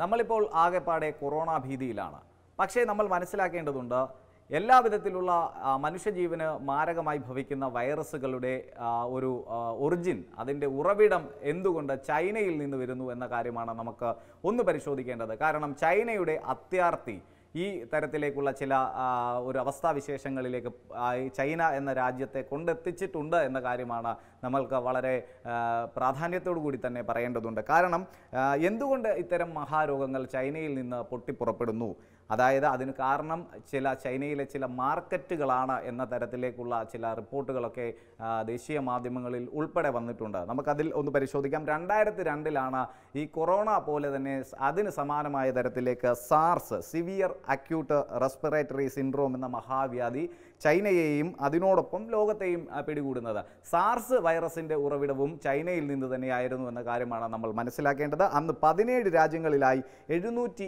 നമ്മളിപ്പോൾ ആകെപ്പാടെ കൊറോണ ഭീതിയിലാണ് പക്ഷേ നമ്മൾ മനസ്സിലാക്കേണ്ടതുണ്ട് എല്ലാ വിധത്തിലുള്ള മനുഷ്യജീവന് മാരകമായി ഭവിക്കുന്ന വൈറസുകളുടെ ഒരു ഒറിജിൻ അതിൻ്റെ ഉറവിടം എന്തുകൊണ്ട് ചൈനയിൽ നിന്ന് വരുന്നു എന്ന കാര്യമാണ് നമുക്ക് ഒന്ന് പരിശോധിക്കേണ്ടത് കാരണം ചൈനയുടെ അത്യാർത്തി ഈ തരത്തിലേക്കുള്ള ചില ഒരു അവസ്ഥാവിശേഷങ്ങളിലേക്ക് ചൈന എന്ന രാജ്യത്തെ കൊണ്ടെത്തിച്ചിട്ടുണ്ട് എന്ന കാര്യമാണ് നമ്മൾക്ക് വളരെ പ്രാധാന്യത്തോടു കൂടി തന്നെ പറയേണ്ടതുണ്ട് കാരണം എന്തുകൊണ്ട് ഇത്തരം മഹാരോഗങ്ങൾ ചൈനയിൽ നിന്ന് പൊട്ടിപ്പുറപ്പെടുന്നു അതായത് അതിന് കാരണം ചില ചൈനയിലെ ചില മാർക്കറ്റുകളാണ് എന്ന തരത്തിലേക്കുള്ള ചില റിപ്പോർട്ടുകളൊക്കെ ദേശീയ മാധ്യമങ്ങളിൽ ഉൾപ്പെടെ വന്നിട്ടുണ്ട് നമുക്കതിൽ ഒന്ന് പരിശോധിക്കാം രണ്ടായിരത്തി രണ്ടിലാണ് ഈ കൊറോണ പോലെ തന്നെ അതിന് സമാനമായ തരത്തിലേക്ക് SARS severe acute respiratory syndrome എന്ന മഹാവ്യാധി ചൈനയെയും അതിനോടൊപ്പം ലോകത്തെയും പിടികൂടുന്നത് സാർസ് വൈറസിൻ്റെ ഉറവിടവും ചൈനയിൽ നിന്ന് തന്നെയായിരുന്നു എന്ന കാര്യമാണ് നമ്മൾ മനസ്സിലാക്കേണ്ടത് അന്ന് പതിനേഴ് രാജ്യങ്ങളിലായി എഴുന്നൂറ്റി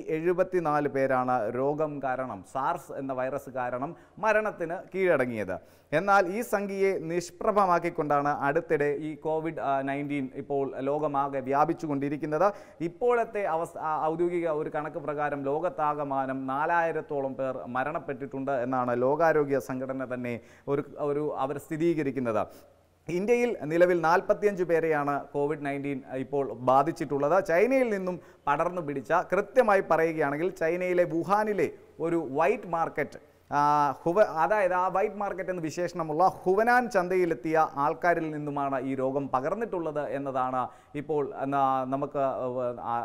പേരാണ് രോഗം കാരണം സാർസ് എന്ന വൈറസ് കാരണം മരണത്തിന് കീഴടങ്ങിയത് എന്നാൽ ഈ സംഖ്യയെ നിഷ്പ്രഭമാക്കിക്കൊണ്ടാണ് അടുത്തിടെ ഈ കോവിഡ് നയൻറ്റീൻ ഇപ്പോൾ ലോകമാകെ വ്യാപിച്ചുകൊണ്ടിരിക്കുന്നത് ഇപ്പോഴത്തെ അവസ്ഥ ഔദ്യോഗിക ഒരു കണക്ക് പ്രകാരം ലോകത്താകമാനം നാലായിരത്തോളം പേർ മരണപ്പെട്ടിട്ടുണ്ട് എന്നാണ് ലോകാരോഗ്യ സംഘടന തന്നെ ഒരു ഒരു അവർ സ്ഥിരീകരിക്കുന്നത് ഇന്ത്യയിൽ നിലവിൽ നാൽപ്പത്തിയഞ്ച് പേരെയാണ് കോവിഡ് നയൻറ്റീൻ ഇപ്പോൾ ബാധിച്ചിട്ടുള്ളത് ചൈനയിൽ നിന്നും പടർന്നു പിടിച്ച കൃത്യമായി പറയുകയാണെങ്കിൽ ചൈനയിലെ വുഹാനിലെ ഒരു വൈറ്റ് മാർക്കറ്റ് ഹുവ അതായത് ആ വൈറ്റ് മാർക്കറ്റ് എന്ന് വിശേഷണമുള്ള ഹുവനാൻ ചന്തയിലെത്തിയ ആൾക്കാരിൽ നിന്നുമാണ് ഈ രോഗം പകർന്നിട്ടുള്ളത് എന്നതാണ് ഇപ്പോൾ നമുക്ക്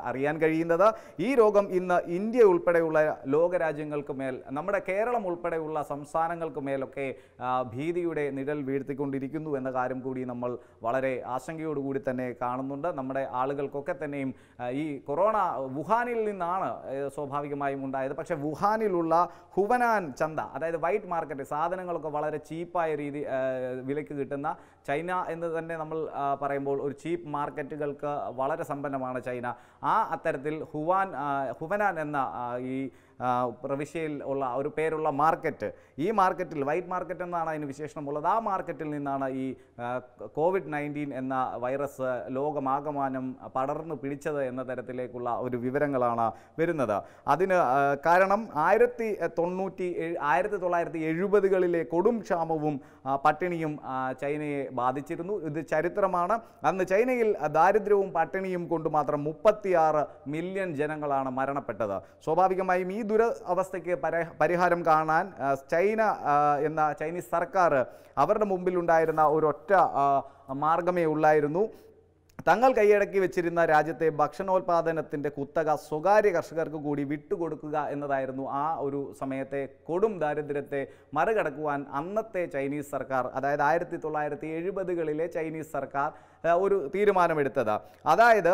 അറിയാൻ കഴിയുന്നത് ഈ രോഗം ഇന്ന് ഇന്ത്യ ഉൾപ്പെടെയുള്ള ലോകരാജ്യങ്ങൾക്ക് മേൽ നമ്മുടെ കേരളം ഉൾപ്പെടെയുള്ള സംസ്ഥാനങ്ങൾക്ക് മേലൊക്കെ ഭീതിയുടെ നിഴൽ വീഴ്ത്തിക്കൊണ്ടിരിക്കുന്നു എന്ന കാര്യം കൂടി നമ്മൾ വളരെ ആശങ്കയോടുകൂടി തന്നെ കാണുന്നുണ്ട് നമ്മുടെ ആളുകൾക്കൊക്കെ തന്നെയും ഈ കൊറോണ വുഹാനിൽ നിന്നാണ് സ്വാഭാവികമായും ഉണ്ടായത് പക്ഷേ വുഹാനിലുള്ള ഹുവനാൻ ചന്ത ചന്ത അതായത് വൈറ്റ് മാർക്കറ്റ് സാധനങ്ങളൊക്കെ വളരെ ചീപ്പായ രീതി വിലയ്ക്ക് കിട്ടുന്ന ചൈന എന്ന് തന്നെ നമ്മൾ പറയുമ്പോൾ ഒരു ചീപ്പ് മാർക്കറ്റുകൾക്ക് വളരെ സമ്പന്നമാണ് ചൈന ആ അത്തരത്തിൽ ഹുവാൻ ഹുവനാൻ എന്ന ഈ പ്രവിശ്യയിൽ ഉള്ള ഒരു പേരുള്ള മാർക്കറ്റ് ഈ മാർക്കറ്റിൽ വൈറ്റ് മാർക്കറ്റ് എന്നാണ് അതിന് വിശേഷണമുള്ളത് ആ മാർക്കറ്റിൽ നിന്നാണ് ഈ കോവിഡ് നയൻറ്റീൻ എന്ന വൈറസ് ലോകമാകമാനം പടർന്നു പിടിച്ചത് എന്ന തരത്തിലേക്കുള്ള ഒരു വിവരങ്ങളാണ് വരുന്നത് അതിന് കാരണം ആയിരത്തി തൊണ്ണൂറ്റി ആയിരത്തി തൊള്ളായിരത്തി എഴുപതുകളിലെ കൊടും ക്ഷാമവും പട്ടിണിയും ചൈനയെ ബാധിച്ചിരുന്നു ഇത് ചരിത്രമാണ് അന്ന് ചൈനയിൽ ദാരിദ്ര്യവും പട്ടിണിയും കൊണ്ട് മാത്രം മുപ്പത്തിയാറ് മില്യൺ ജനങ്ങളാണ് മരണപ്പെട്ടത് സ്വാഭാവികമായും ഈ ദുരവസ്ഥയ്ക്ക് പരിഹാരം കാണാൻ ചൈന എന്ന ചൈനീസ് സർക്കാർ അവരുടെ മുമ്പിലുണ്ടായിരുന്ന ഒരൊറ്റ മാർഗമേ ഉള്ളായിരുന്നു തങ്ങൾ കൈയടക്കി വെച്ചിരുന്ന രാജ്യത്തെ ഭക്ഷണോൽപാദനത്തിൻ്റെ കുത്തക സ്വകാര്യ കർഷകർക്ക് കൂടി വിട്ടുകൊടുക്കുക എന്നതായിരുന്നു ആ ഒരു സമയത്തെ കൊടും ദാരിദ്ര്യത്തെ മറികടക്കുവാൻ അന്നത്തെ ചൈനീസ് സർക്കാർ അതായത് ആയിരത്തി തൊള്ളായിരത്തി എഴുപതുകളിലെ ചൈനീസ് സർക്കാർ ഒരു തീരുമാനമെടുത്തത് അതായത്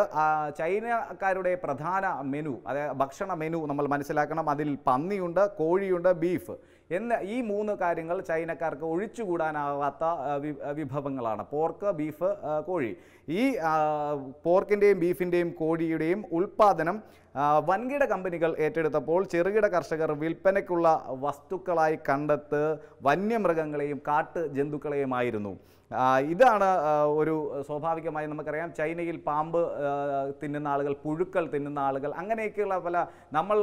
ചൈനക്കാരുടെ പ്രധാന മെനു അതായത് ഭക്ഷണ മെനു നമ്മൾ മനസ്സിലാക്കണം അതിൽ പന്നിയുണ്ട് കോഴിയുണ്ട് ബീഫ് എന്ന ഈ മൂന്ന് കാര്യങ്ങൾ ചൈനക്കാർക്ക് ഒഴിച്ചുകൂടാനാവാത്ത വിഭവങ്ങളാണ് പോർക്ക് ബീഫ് കോഴി ഈ പോർക്കിൻ്റെയും ബീഫിൻ്റെയും കോഴിയുടെയും ഉൽപ്പാദനം വൻകിട കമ്പനികൾ ഏറ്റെടുത്തപ്പോൾ ചെറുകിട കർഷകർ വിൽപ്പനയ്ക്കുള്ള വസ്തുക്കളായി കണ്ടെത്ത് വന്യമൃഗങ്ങളെയും കാട്ട് ജന്തുക്കളെയുമായിരുന്നു ഇതാണ് ഒരു സ്വാഭാവികമായി നമുക്കറിയാം ചൈനയിൽ പാമ്പ് തിന്നുന്ന ആളുകൾ പുഴുക്കൾ തിന്നുന്ന ആളുകൾ അങ്ങനെയൊക്കെയുള്ള പല നമ്മൾ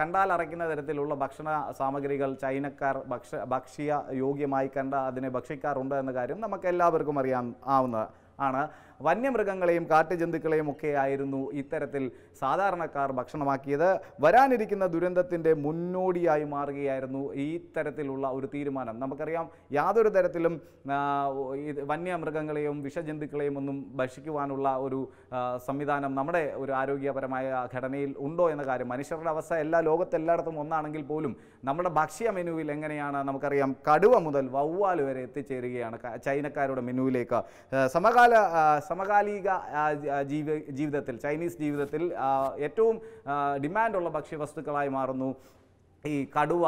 കണ്ടാലറയ്ക്കുന്ന തരത്തിലുള്ള ഭക്ഷണ സാമഗ്രികൾ ചൈന വായനക്കാർ ഭക്ഷ ഭക്ഷ്യ യോഗ്യമായി കണ്ട അതിനെ ഭക്ഷിക്കാറുണ്ട് എന്ന കാര്യം നമുക്ക് എല്ലാവർക്കും അറിയാൻ ആവുന്ന ആണ് വന്യമൃഗങ്ങളെയും കാട്ടുജന്തുക്കളെയും ഒക്കെ ആയിരുന്നു ഇത്തരത്തിൽ സാധാരണക്കാർ ഭക്ഷണമാക്കിയത് വരാനിരിക്കുന്ന ദുരന്തത്തിൻ്റെ മുന്നോടിയായി മാറുകയായിരുന്നു ഈ തരത്തിലുള്ള ഒരു തീരുമാനം നമുക്കറിയാം യാതൊരു തരത്തിലും വന്യമൃഗങ്ങളെയും വിഷജന്തുക്കളെയും ഒന്നും ഭക്ഷിക്കുവാനുള്ള ഒരു സംവിധാനം നമ്മുടെ ഒരു ആരോഗ്യപരമായ ഘടനയിൽ ഉണ്ടോ എന്ന കാര്യം മനുഷ്യരുടെ അവസ്ഥ എല്ലാ ലോകത്തെല്ലായിടത്തും ഒന്നാണെങ്കിൽ പോലും നമ്മുടെ ഭക്ഷ്യ മെനുവിൽ എങ്ങനെയാണ് നമുക്കറിയാം കടുവ മുതൽ വവ്വാൽ വരെ എത്തിച്ചേരുകയാണ് ചൈനക്കാരുടെ മെനുവിലേക്ക് സമകാല സമകാലിക ജീവ ജീവിതത്തിൽ ചൈനീസ് ജീവിതത്തിൽ ഏറ്റവും ഡിമാൻഡുള്ള ഭക്ഷ്യവസ്തുക്കളായി മാറുന്നു ഈ കടുവ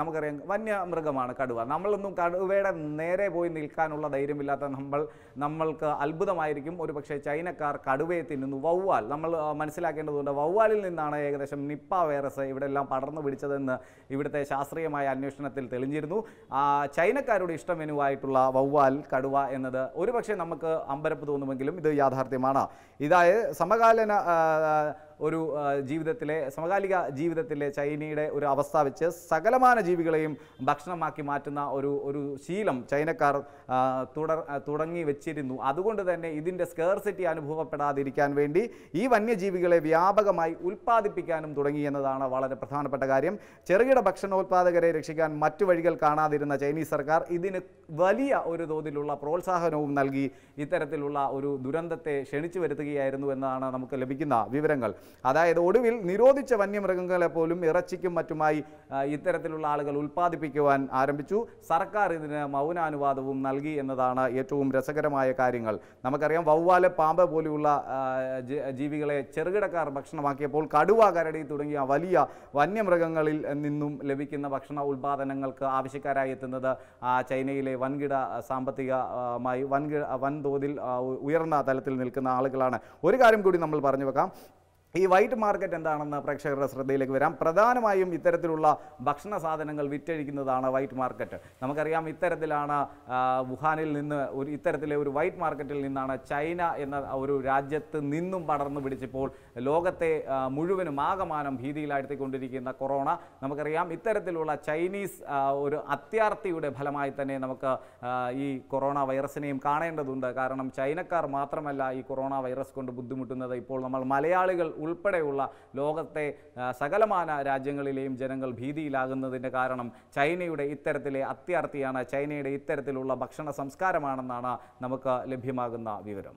നമുക്കറിയാം വന്യമൃഗമാണ് കടുവ നമ്മളൊന്നും കടുവയുടെ നേരെ പോയി നിൽക്കാനുള്ള ധൈര്യമില്ലാത്ത നമ്മൾ നമ്മൾക്ക് അത്ഭുതമായിരിക്കും ഒരു പക്ഷേ ചൈനക്കാർ കടുവയെ തിന്നുന്നു വവ്വാൽ നമ്മൾ മനസ്സിലാക്കേണ്ടതുണ്ട് വവ്വാലിൽ നിന്നാണ് ഏകദേശം നിപ്പ വൈറസ് ഇവിടെ എല്ലാം പടർന്നു പിടിച്ചതെന്ന് ഇവിടുത്തെ ശാസ്ത്രീയമായ അന്വേഷണത്തിൽ തെളിഞ്ഞിരുന്നു ചൈനക്കാരുടെ ഇഷ്ടമെനുവായിട്ടുള്ള വവ്വാൽ കടുവ എന്നത് ഒരുപക്ഷെ നമുക്ക് അമ്പരപ്പ് തോന്നുമെങ്കിലും ഇത് യാഥാർത്ഥ്യമാണ് ഇതായത് സമകാലീന ഒരു ജീവിതത്തിലെ സമകാലിക ജീവിതത്തിലെ ചൈനയുടെ ഒരു അവസ്ഥ വെച്ച് സകലമാന ജീവികളെയും ഭക്ഷണമാക്കി മാറ്റുന്ന ഒരു ഒരു ശീലം ചൈനക്കാർ തുടർ തുടങ്ങി വെച്ചിരുന്നു അതുകൊണ്ട് തന്നെ ഇതിൻ്റെ സ്കേർസിറ്റി അനുഭവപ്പെടാതിരിക്കാൻ വേണ്ടി ഈ വന്യജീവികളെ വ്യാപകമായി ഉൽപ്പാദിപ്പിക്കാനും തുടങ്ങി എന്നതാണ് വളരെ പ്രധാനപ്പെട്ട കാര്യം ചെറുകിട ഭക്ഷണോത്പാദകരെ രക്ഷിക്കാൻ മറ്റു വഴികൾ കാണാതിരുന്ന ചൈനീസ് സർക്കാർ ഇതിന് വലിയ ഒരു തോതിലുള്ള പ്രോത്സാഹനവും നൽകി ഇത്തരത്തിലുള്ള ഒരു ദുരന്തത്തെ ക്ഷണിച്ചു വരുത്തുകയായിരുന്നു എന്നാണ് നമുക്ക് ലഭിക്കുന്ന വിവരങ്ങൾ അതായത് ഒടുവിൽ നിരോധിച്ച വന്യമൃഗങ്ങളെ പോലും ഇറച്ചിക്കും മറ്റുമായി ഇത്തരത്തിലുള്ള ആളുകൾ ഉൽപ്പാദിപ്പിക്കുവാൻ ആരംഭിച്ചു സർക്കാർ ഇതിന് മൗനാനുവാദവും നൽകി എന്നതാണ് ഏറ്റവും രസകരമായ കാര്യങ്ങൾ നമുക്കറിയാം വവ്വാല് പാമ്പ് പോലെയുള്ള ജീവികളെ ചെറുകിടക്കാർ ഭക്ഷണമാക്കിയപ്പോൾ കടുവ കരടി തുടങ്ങിയ വലിയ വന്യമൃഗങ്ങളിൽ നിന്നും ലഭിക്കുന്ന ഭക്ഷണ ഉൽപാദനങ്ങൾക്ക് ആവശ്യക്കാരായി എത്തുന്നത് ചൈനയിലെ വൻകിട സാമ്പത്തികമായി വൻകിട വൻതോതിൽ ഉയർന്ന തലത്തിൽ നിൽക്കുന്ന ആളുകളാണ് ഒരു കാര്യം കൂടി നമ്മൾ പറഞ്ഞു വെക്കാം ഈ വൈറ്റ് മാർക്കറ്റ് എന്താണെന്ന് പ്രേക്ഷകരുടെ ശ്രദ്ധയിലേക്ക് വരാം പ്രധാനമായും ഇത്തരത്തിലുള്ള ഭക്ഷണ സാധനങ്ങൾ വിറ്റഴിക്കുന്നതാണ് വൈറ്റ് മാർക്കറ്റ് നമുക്കറിയാം ഇത്തരത്തിലാണ് വുഹാനിൽ നിന്ന് ഒരു ഇത്തരത്തിലെ ഒരു വൈറ്റ് മാർക്കറ്റിൽ നിന്നാണ് ചൈന എന്ന ഒരു രാജ്യത്ത് നിന്നും പടർന്നു പിടിച്ചപ്പോൾ ലോകത്തെ മുഴുവനും ആകമാനം ഭീതിയിലാഴ്ത്തിക്കൊണ്ടിരിക്കുന്ന കൊറോണ നമുക്കറിയാം ഇത്തരത്തിലുള്ള ചൈനീസ് ഒരു അത്യാർത്തിയുടെ ഫലമായി തന്നെ നമുക്ക് ഈ കൊറോണ വൈറസിനെയും കാണേണ്ടതുണ്ട് കാരണം ചൈനക്കാർ മാത്രമല്ല ഈ കൊറോണ വൈറസ് കൊണ്ട് ബുദ്ധിമുട്ടുന്നത് ഇപ്പോൾ നമ്മൾ മലയാളികൾ ഉൾപ്പെടെയുള്ള ലോകത്തെ സകലമാന രാജ്യങ്ങളിലെയും ജനങ്ങൾ ഭീതിയിലാകുന്നതിൻ്റെ കാരണം ചൈനയുടെ ഇത്തരത്തിലെ അത്യാർത്തിയാണ് ചൈനയുടെ ഇത്തരത്തിലുള്ള ഭക്ഷണ സംസ്കാരമാണെന്നാണ് നമുക്ക് ലഭ്യമാകുന്ന വിവരം